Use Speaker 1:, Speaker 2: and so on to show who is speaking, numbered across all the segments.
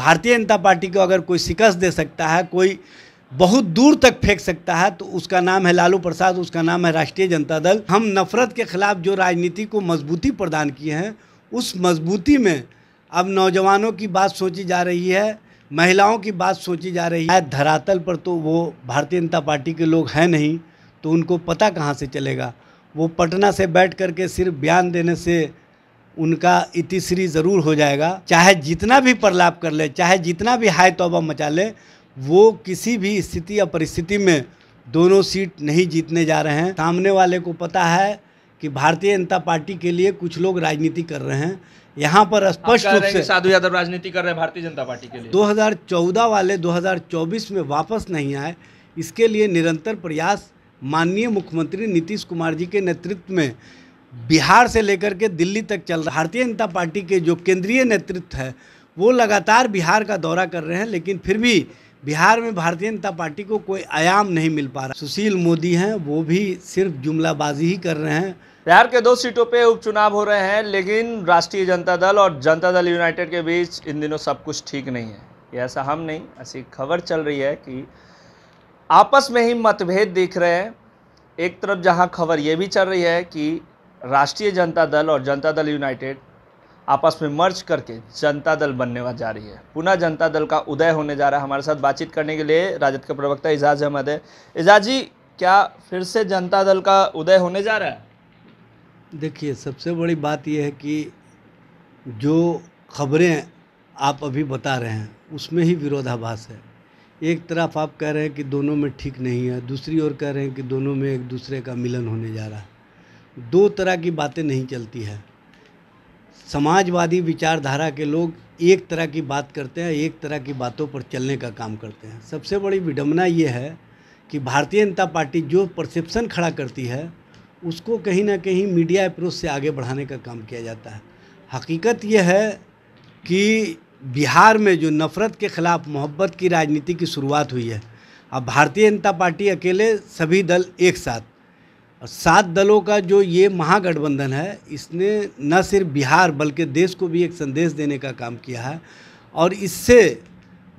Speaker 1: भारतीय जनता पार्टी को अगर कोई शिकस्त दे सकता है कोई बहुत दूर तक फेंक सकता है तो उसका नाम है लालू प्रसाद उसका नाम है राष्ट्रीय जनता दल हम नफरत के खिलाफ जो राजनीति को मजबूती प्रदान किए हैं उस मजबूती में अब नौजवानों की बात सोची जा रही है महिलाओं की बात सोची जा रही है धरातल पर तो वो भारतीय जनता पार्टी के लोग हैं नहीं तो उनको पता कहाँ से चलेगा वो पटना से बैठ करके सिर्फ बयान देने से उनका इतिश्री ज़रूर हो जाएगा चाहे जितना भी प्रलाप कर ले चाहे जितना भी हाय तोबा मचा ले वो किसी भी स्थिति या परिस्थिति में दोनों सीट नहीं जीतने जा रहे हैं सामने वाले को पता है कि भारतीय जनता पार्टी के लिए कुछ लोग राजनीति कर रहे हैं यहाँ पर स्पष्ट रूप से
Speaker 2: साधु यादव राजनीति कर रहे हैं भारतीय जनता पार्टी के लिए
Speaker 1: 2014 वाले 2024 में वापस नहीं आए इसके लिए निरंतर प्रयास माननीय मुख्यमंत्री नीतीश कुमार जी के नेतृत्व में बिहार से लेकर के दिल्ली तक चल रहा भारतीय जनता पार्टी के जो केंद्रीय नेतृत्व है वो लगातार बिहार का दौरा कर रहे हैं लेकिन फिर भी बिहार में भारतीय जनता पार्टी को कोई आयाम नहीं मिल पा रहा
Speaker 2: सुशील मोदी हैं वो भी सिर्फ जुमलाबाजी ही कर रहे हैं बिहार के दो सीटों पे उपचुनाव हो रहे हैं लेकिन राष्ट्रीय जनता दल और जनता दल यूनाइटेड के बीच इन दिनों सब कुछ ठीक नहीं है ये ऐसा हम नहीं ऐसी खबर चल रही है कि आपस में ही मतभेद दिख रहे हैं एक तरफ जहां खबर ये भी चल रही है कि राष्ट्रीय जनता दल और जनता दल यूनाइटेड आपस में मर्ज करके जनता दल बनने जा रही है पुनः जनता दल का उदय होने जा रहा है हमारे साथ बातचीत करने के लिए राजद के प्रवक्ता एजाज अहमद है एजाज जी क्या फिर से जनता दल का उदय होने जा रहा है देखिए सबसे
Speaker 1: बड़ी बात यह है कि जो खबरें आप अभी बता रहे हैं उसमें ही विरोधाभास है एक तरफ आप कह रहे हैं कि दोनों में ठीक नहीं है दूसरी ओर कह रहे हैं कि दोनों में एक दूसरे का मिलन होने जा रहा है दो तरह की बातें नहीं चलती है समाजवादी विचारधारा के लोग एक तरह की बात करते हैं एक तरह की बातों पर चलने का काम करते हैं सबसे बड़ी विडम्बना ये है कि भारतीय जनता पार्टी जो परसेप्शन खड़ा करती है उसको कहीं ना कहीं मीडिया अप्रोच से आगे बढ़ाने का काम किया जाता है हकीकत यह है कि बिहार में जो नफ़रत के ख़िलाफ़ मोहब्बत की राजनीति की शुरुआत हुई है अब भारतीय जनता पार्टी अकेले सभी दल एक साथ और सात दलों का जो ये महागठबंधन है इसने न सिर्फ बिहार बल्कि देश को भी एक संदेश देने का काम किया है और इससे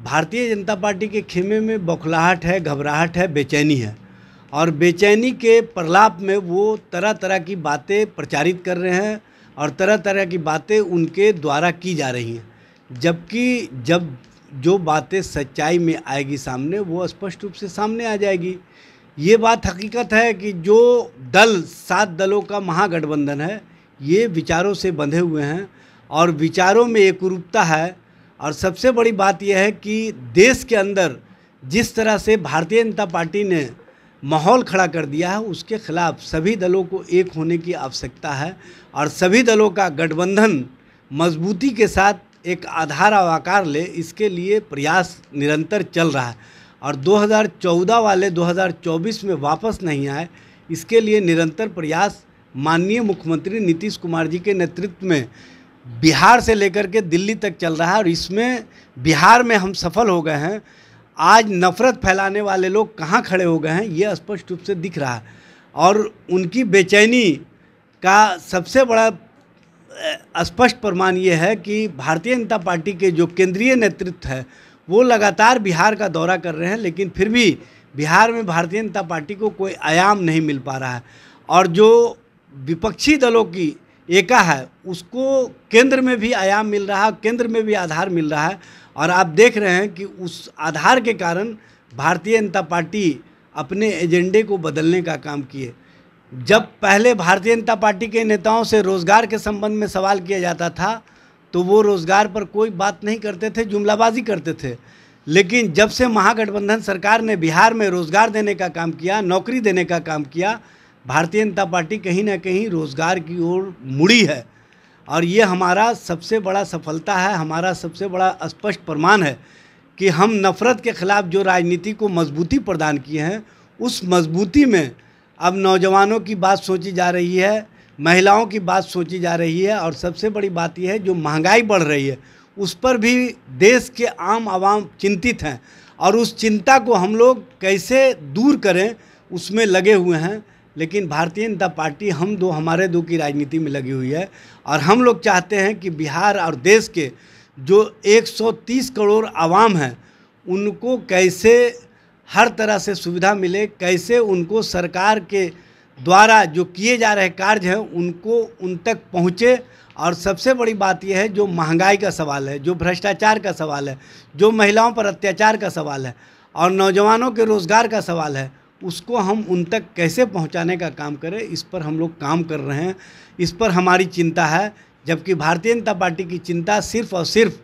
Speaker 1: भारतीय जनता पार्टी के खेमे में बौखलाहट है घबराहट है बेचैनी है और बेचैनी के प्रलाप में वो तरह तरह की बातें प्रचारित कर रहे हैं और तरह तरह की बातें उनके द्वारा की जा रही हैं जबकि जब जो बातें सच्चाई में आएगी सामने वो स्पष्ट रूप से सामने आ जाएगी ये बात हकीकत है कि जो दल सात दलों का महागठबंधन है ये विचारों से बंधे हुए हैं और विचारों में रूपता है और सबसे बड़ी बात यह है कि देश के अंदर जिस तरह से भारतीय जनता पार्टी ने माहौल खड़ा कर दिया है उसके खिलाफ सभी दलों को एक होने की आवश्यकता है और सभी दलों का गठबंधन मजबूती के साथ एक आधार आकार ले इसके लिए प्रयास निरंतर चल रहा है और 2014 वाले 2024 में वापस नहीं आए इसके लिए निरंतर प्रयास माननीय मुख्यमंत्री नीतीश कुमार जी के नेतृत्व में बिहार से लेकर के दिल्ली तक चल रहा है और इसमें बिहार में हम सफल हो गए हैं आज नफ़रत फैलाने वाले लोग कहाँ खड़े हो गए हैं ये स्पष्ट रूप से दिख रहा है और उनकी बेचैनी का सबसे बड़ा स्पष्ट प्रमाण ये है कि भारतीय जनता पार्टी के जो केंद्रीय नेतृत्व है वो लगातार बिहार का दौरा कर रहे हैं लेकिन फिर भी बिहार में भारतीय जनता पार्टी को कोई आयाम नहीं मिल पा रहा है और जो विपक्षी दलों की एका है उसको केंद्र में भी आयाम मिल रहा है केंद्र में भी आधार मिल रहा है और आप देख रहे हैं कि उस आधार के कारण भारतीय जनता पार्टी अपने एजेंडे को बदलने का काम किए जब पहले भारतीय जनता पार्टी के नेताओं से रोज़गार के संबंध में सवाल किया जाता था तो वो रोज़गार पर कोई बात नहीं करते थे जुमलाबाजी करते थे लेकिन जब से महागठबंधन सरकार ने बिहार में रोज़गार देने का काम किया नौकरी देने का काम किया भारतीय जनता पार्टी कहीं ना कहीं रोज़गार की ओर मुड़ी है और ये हमारा सबसे बड़ा सफलता है हमारा सबसे बड़ा स्पष्ट प्रमाण है कि हम नफ़रत के ख़िलाफ़ जो राजनीति को मजबूती प्रदान किए हैं उस मजबूती में अब नौजवानों की बात सोची जा रही है महिलाओं की बात सोची जा रही है और सबसे बड़ी बात यह है जो महंगाई बढ़ रही है उस पर भी देश के आम आवाम चिंतित हैं और उस चिंता को हम लोग कैसे दूर करें उसमें लगे हुए हैं लेकिन भारतीय जनता पार्टी हम दो हमारे दो की राजनीति में लगी हुई है और हम लोग चाहते हैं कि बिहार और देश के जो 130 करोड़ आवाम हैं उनको कैसे हर तरह से सुविधा मिले कैसे उनको सरकार के द्वारा जो किए जा रहे कार्य हैं उनको उन तक पहुँचे और सबसे बड़ी बात यह है जो महंगाई का सवाल है जो भ्रष्टाचार का सवाल है जो महिलाओं पर अत्याचार का सवाल है और नौजवानों के रोज़गार का सवाल है उसको हम उन तक कैसे पहुंचाने का काम करें इस पर हम लोग काम कर रहे हैं इस पर हमारी चिंता है जबकि भारतीय जनता पार्टी की चिंता सिर्फ और सिर्फ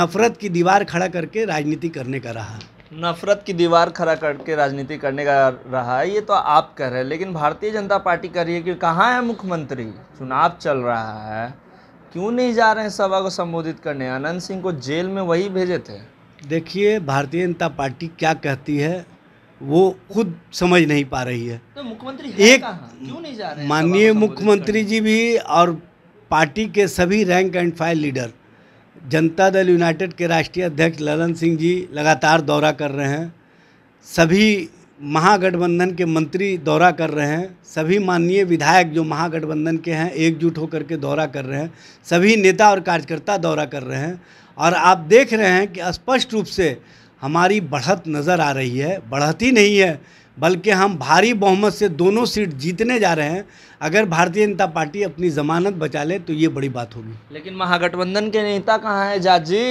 Speaker 1: नफरत की दीवार खड़ा करके राजनीति करने का रहा
Speaker 2: नफरत की दीवार खड़ा करके राजनीति करने का रहा है ये तो आप कह रहे हैं लेकिन भारतीय जनता पार्टी कह रही है कि कहाँ है मुख्यमंत्री चुनाव चल रहा है क्यों नहीं जा रहे हैं सभा को संबोधित करने आनंद सिंह को जेल में वही भेजे थे देखिए भारतीय जनता पार्टी क्या कहती है वो खुद समझ
Speaker 1: नहीं पा रही है
Speaker 2: तो मुख्यमंत्री एक क्यों नहीं जा रहे माननीय मुख्यमंत्री
Speaker 1: जी भी और पार्टी के सभी रैंक एंड फाइल लीडर जनता दल यूनाइटेड के राष्ट्रीय अध्यक्ष ललन सिंह जी लगातार दौरा कर रहे हैं सभी महागठबंधन के मंत्री दौरा कर रहे हैं सभी माननीय विधायक जो महागठबंधन के हैं एकजुट होकर के दौरा कर रहे हैं सभी नेता और कार्यकर्ता दौरा कर रहे हैं और आप देख रहे हैं कि स्पष्ट रूप से हमारी बढ़त नज़र आ रही है बढ़त ही नहीं है बल्कि हम भारी बहुमत से दोनों सीट जीतने जा रहे हैं अगर भारतीय जनता पार्टी अपनी जमानत बचा ले तो ये बड़ी बात होगी
Speaker 2: लेकिन महागठबंधन के नेता कहाँ हैं जाज जी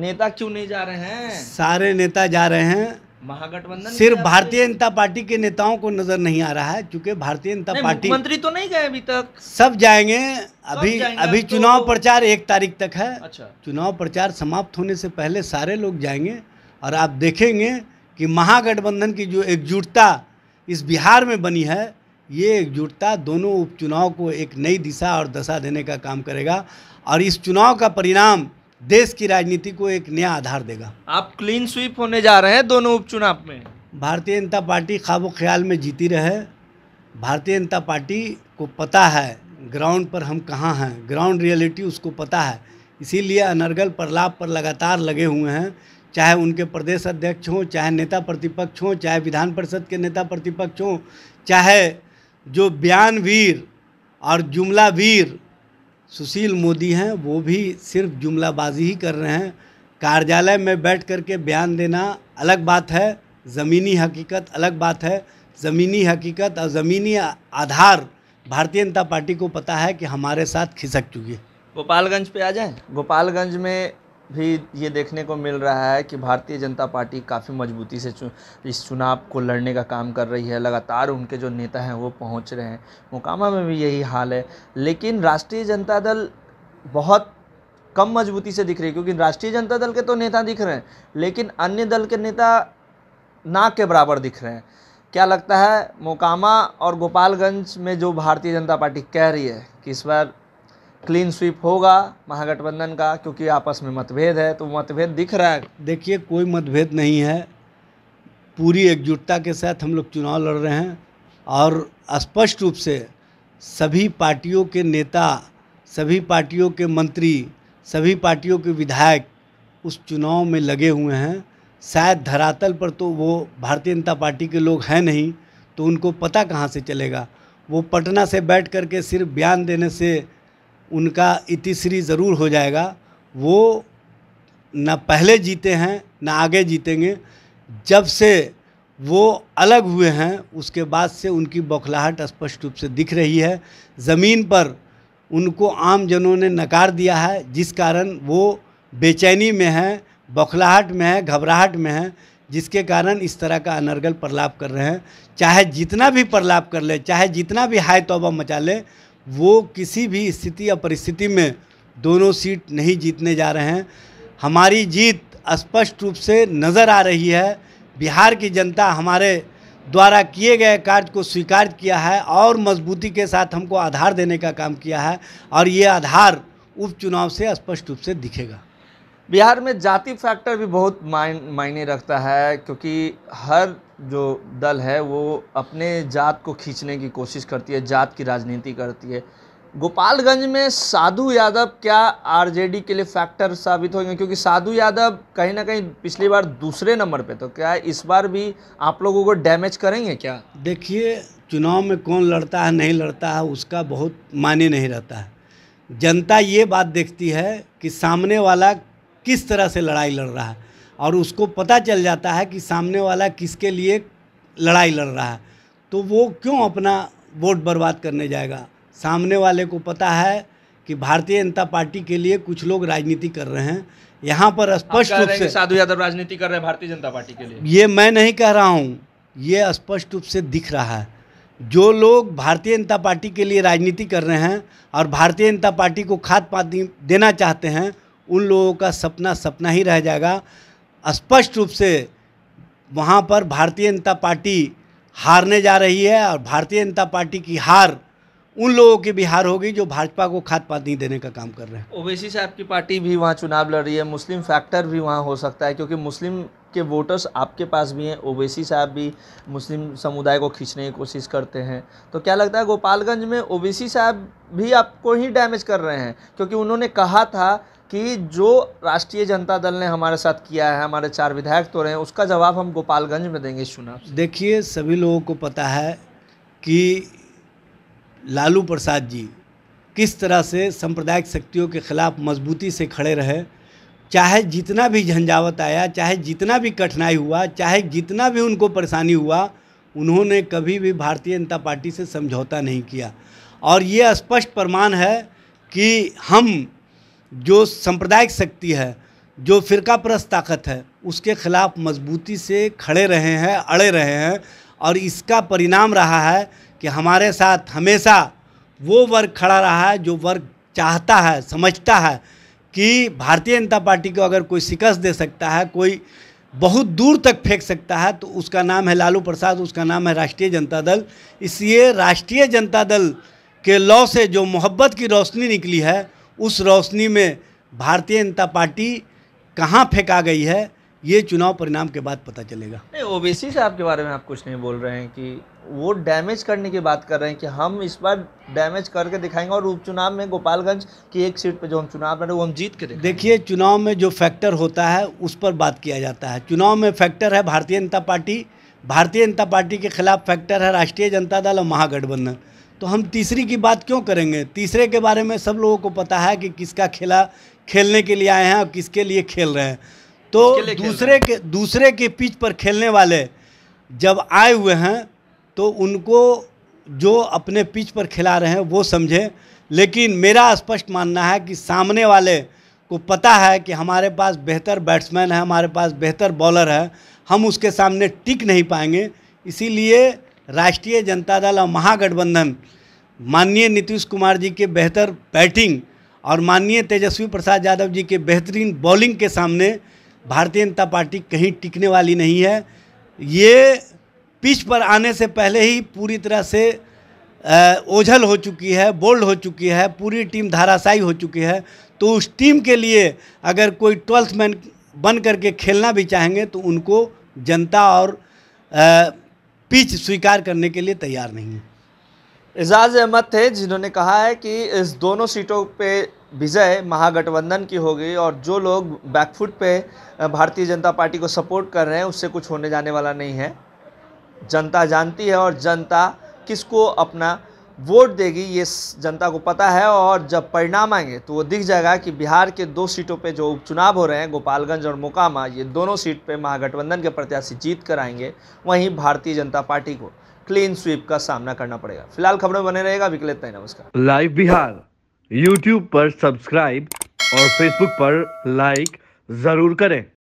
Speaker 2: नेता क्यों नहीं जा रहे हैं सारे
Speaker 1: नेता जा रहे हैं
Speaker 2: महागठबंधन सिर्फ भारतीय जनता पार्टी के
Speaker 1: नेताओं को नजर नहीं आ रहा है क्योंकि भारतीय जनता पार्टी मंत्री
Speaker 2: तो नहीं गए अभी तक
Speaker 1: सब जाएंगे अभी जाएंगे अभी तो... चुनाव प्रचार एक तारीख तक है अच्छा चुनाव प्रचार समाप्त होने से पहले सारे लोग जाएंगे और आप देखेंगे कि महागठबंधन की जो एकजुटता इस बिहार में बनी है ये एकजुटता दोनों उपचुनाव को एक नई दिशा और दशा देने का काम करेगा और इस चुनाव का परिणाम देश की राजनीति को एक नया आधार देगा
Speaker 2: आप क्लीन स्वीप होने जा रहे हैं दोनों उपचुनाव में भारतीय जनता पार्टी खाबो ख्याल
Speaker 1: में जीती रहे भारतीय जनता पार्टी को पता है ग्राउंड पर हम कहाँ हैं ग्राउंड रियलिटी उसको पता है इसीलिए अनर्गल प्रलाप पर लगातार लगे हुए हैं चाहे उनके प्रदेश अध्यक्ष हों चाहे नेता प्रतिपक्ष हों चाहे विधान परिषद के नेता प्रतिपक्ष हों चाहे जो बयान वीर और जुमला वीर सुशील मोदी हैं वो भी सिर्फ जुमलाबाजी ही कर रहे हैं कार्यालय में बैठ कर के बयान देना अलग बात है ज़मीनी हकीकत अलग बात है ज़मीनी हकीकत और ज़मीनी आधार भारतीय जनता पार्टी को पता है कि हमारे साथ खिसक चुकी है
Speaker 2: गोपालगंज पे आ जाएं गोपालगंज में भी ये देखने को मिल रहा है कि भारतीय जनता पार्टी काफ़ी मजबूती से चु, इस चुनाव को लड़ने का काम कर रही है लगातार उनके जो नेता हैं वो पहुंच रहे हैं मोकामा में भी यही हाल है लेकिन राष्ट्रीय जनता दल बहुत कम मजबूती से दिख रही है क्योंकि राष्ट्रीय जनता दल के तो नेता दिख रहे हैं लेकिन अन्य दल के नेता नाक के बराबर दिख रहे हैं क्या लगता है मोकामा और गोपालगंज में जो भारतीय जनता पार्टी कह रही है कि इस बार क्लीन स्वीप होगा महागठबंधन का क्योंकि आपस में मतभेद है तो मतभेद दिख रहा है देखिए कोई मतभेद नहीं है पूरी एकजुटता के साथ हम लोग चुनाव लड़
Speaker 1: रहे हैं और स्पष्ट रूप से सभी पार्टियों के नेता सभी पार्टियों के मंत्री सभी पार्टियों के विधायक उस चुनाव में लगे हुए हैं शायद धरातल पर तो वो भारतीय जनता पार्टी के लोग हैं नहीं तो उनको पता कहाँ से चलेगा वो पटना से बैठ कर के सिर्फ बयान देने से उनका इतिश्री ज़रूर हो जाएगा वो न पहले जीते हैं ना आगे जीतेंगे जब से वो अलग हुए हैं उसके बाद से उनकी बौखलाहट स्पष्ट रूप से दिख रही है ज़मीन पर उनको आम जनों ने नकार दिया है जिस कारण वो बेचैनी में हैं बौखलाहट में है घबराहट में है जिसके कारण इस तरह का अनर्गल प्रलाप कर रहे हैं चाहे जितना भी प्रलाप कर ले चाहे जितना भी हाय तोबा मचा ले वो किसी भी स्थिति या परिस्थिति में दोनों सीट नहीं जीतने जा रहे हैं हमारी जीत स्पष्ट रूप से नज़र आ रही है बिहार की जनता हमारे द्वारा किए गए कार्य को स्वीकार किया है और मजबूती के साथ हमको आधार देने का काम किया है
Speaker 2: और ये आधार उपचुनाव से स्पष्ट रूप से दिखेगा बिहार में जाति फैक्टर भी बहुत मायने रखता है क्योंकि हर जो दल है वो अपने जात को खींचने की कोशिश करती है जात की राजनीति करती है गोपालगंज में साधु यादव क्या आरजेडी के लिए फैक्टर साबित होंगे क्योंकि साधु यादव कहीं ना कहीं पिछली बार दूसरे नंबर पे तो क्या इस बार भी आप लोगों को डैमेज करेंगे क्या देखिए
Speaker 1: चुनाव में कौन लड़ता है नहीं लड़ता है उसका बहुत मान्य नहीं रहता है जनता ये बात देखती है कि सामने वाला किस तरह से लड़ाई लड़ रहा है और उसको पता चल जाता है कि सामने वाला किसके लिए लड़ाई लड़ रहा है तो वो क्यों अपना वोट बर्बाद करने जाएगा सामने वाले को पता है कि भारतीय जनता पार्टी के लिए कुछ लोग राजनीति कर रहे हैं यहाँ पर स्पष्ट रूप से साधु
Speaker 2: यादव राजनीति कर रहे हैं भारतीय जनता पार्टी के लिए
Speaker 1: ये मैं नहीं कह रहा हूँ ये स्पष्ट रूप से दिख रहा है जो लोग भारतीय जनता पार्टी के लिए राजनीति कर रहे हैं और भारतीय जनता पार्टी को खाद पानी देना चाहते हैं उन लोगों का सपना सपना ही रह जाएगा स्पष्ट रूप से वहाँ पर भारतीय जनता पार्टी हारने जा रही है और भारतीय जनता पार्टी की हार उन लोगों की भी हार होगी जो भाजपा को खाद पात नहीं देने का काम कर रहे हैं
Speaker 2: ओवैसी साहब की पार्टी भी वहाँ चुनाव लड़ रही है मुस्लिम फैक्टर भी वहाँ हो सकता है क्योंकि मुस्लिम के वोटर्स आपके पास भी हैं ओवैसी साहब भी मुस्लिम समुदाय को खींचने की कोशिश करते हैं तो क्या लगता है गोपालगंज में ओवैसी साहब भी आपको ही डैमेज कर रहे हैं क्योंकि उन्होंने कहा था कि जो राष्ट्रीय जनता दल ने हमारे साथ किया है हमारे चार विधायक तो रहे हैं उसका जवाब हम गोपालगंज में देंगे चुनाव
Speaker 1: देखिए सभी लोगों को पता है कि लालू प्रसाद जी किस तरह से सांप्रदायिक शक्तियों के खिलाफ मजबूती से खड़े रहे चाहे जितना भी झंझावत आया चाहे जितना भी कठिनाई हुआ चाहे जितना भी उनको परेशानी हुआ उन्होंने कभी भी भारतीय जनता पार्टी से समझौता नहीं किया और ये स्पष्ट प्रमाण है कि हम जो सांप्रदायिक शक्ति है जो फ़िरका परस्त ताकत है उसके खिलाफ मजबूती से खड़े रहे हैं अड़े रहे हैं और इसका परिणाम रहा है कि हमारे साथ हमेशा वो वर्ग खड़ा रहा है जो वर्ग चाहता है समझता है कि भारतीय जनता पार्टी को अगर कोई शिकस्त दे सकता है कोई बहुत दूर तक फेंक सकता है तो उसका नाम है लालू प्रसाद उसका नाम है राष्ट्रीय जनता दल इसलिए राष्ट्रीय जनता दल के लॉ से जो मोहब्बत की रोशनी निकली है उस रोशनी में भारतीय जनता पार्टी कहाँ फेंका गई है ये चुनाव परिणाम के बाद पता चलेगा
Speaker 2: नहीं ओबीसी साहब के बारे में आप कुछ नहीं बोल रहे हैं कि वो डैमेज करने की बात कर रहे हैं कि हम इस बार डैमेज करके दिखाएंगे और उपचुनाव में गोपालगंज की एक सीट पे जो हम चुनाव लड़े वो हम जीत करें
Speaker 1: देखिए चुनाव में जो फैक्टर होता है उस पर बात किया जाता है चुनाव में फैक्टर है भारतीय जनता पार्टी भारतीय जनता पार्टी के खिलाफ फैक्टर है राष्ट्रीय जनता दल और महागठबंधन तो हम तीसरी की बात क्यों करेंगे तीसरे के बारे में सब लोगों को पता है कि किसका खेला खेलने के लिए आए हैं और किसके लिए खेल रहे हैं तो दूसरे के दूसरे के पिच पर खेलने वाले जब आए हुए हैं तो उनको जो अपने पिच पर खिला रहे हैं वो समझें लेकिन मेरा स्पष्ट मानना है कि सामने वाले को पता है कि हमारे पास बेहतर बैट्समैन है हमारे पास बेहतर बॉलर है हम उसके सामने टिक नहीं पाएंगे इसीलिए राष्ट्रीय जनता दल और महागठबंधन माननीय नीतीश कुमार जी के बेहतर बैटिंग और माननीय तेजस्वी प्रसाद यादव जी के बेहतरीन बॉलिंग के सामने भारतीय जनता पार्टी कहीं टिकने वाली नहीं है ये पिच पर आने से पहले ही पूरी तरह से ओझल हो चुकी है बोल्ड हो चुकी है पूरी टीम धाराशायी हो चुकी है तो उस टीम के लिए अगर कोई ट्वेल्थ मैन बन करके खेलना भी चाहेंगे तो उनको जनता और आ, पिच स्वीकार
Speaker 2: करने के लिए तैयार नहीं है एजाज अहमद थे जिन्होंने कहा है कि इस दोनों सीटों पे विजय महागठबंधन की होगी और जो लोग बैकफुट पे भारतीय जनता पार्टी को सपोर्ट कर रहे हैं उससे कुछ होने जाने वाला नहीं है जनता जानती है और जनता किसको अपना वोट देगी ये जनता को पता है और जब परिणाम आएंगे तो वो दिख जाएगा कि बिहार के दो सीटों पे जो उपचुनाव हो रहे हैं गोपालगंज और मोकामा ये दोनों सीट पे महागठबंधन के प्रत्याशी जीत कर आएंगे वहीं भारतीय जनता पार्टी को क्लीन स्वीप का सामना करना पड़ेगा फिलहाल खबरों में बने रहेगा विकले इतना ही नमस्कार लाइव बिहार यूट्यूब पर सब्सक्राइब और फेसबुक पर लाइक जरूर करें